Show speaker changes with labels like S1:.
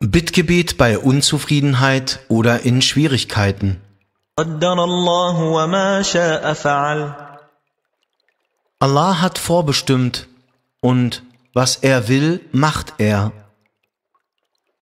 S1: Bittgebet bei Unzufriedenheit oder in Schwierigkeiten.
S2: Allah
S1: hat vorbestimmt und was er will, macht er.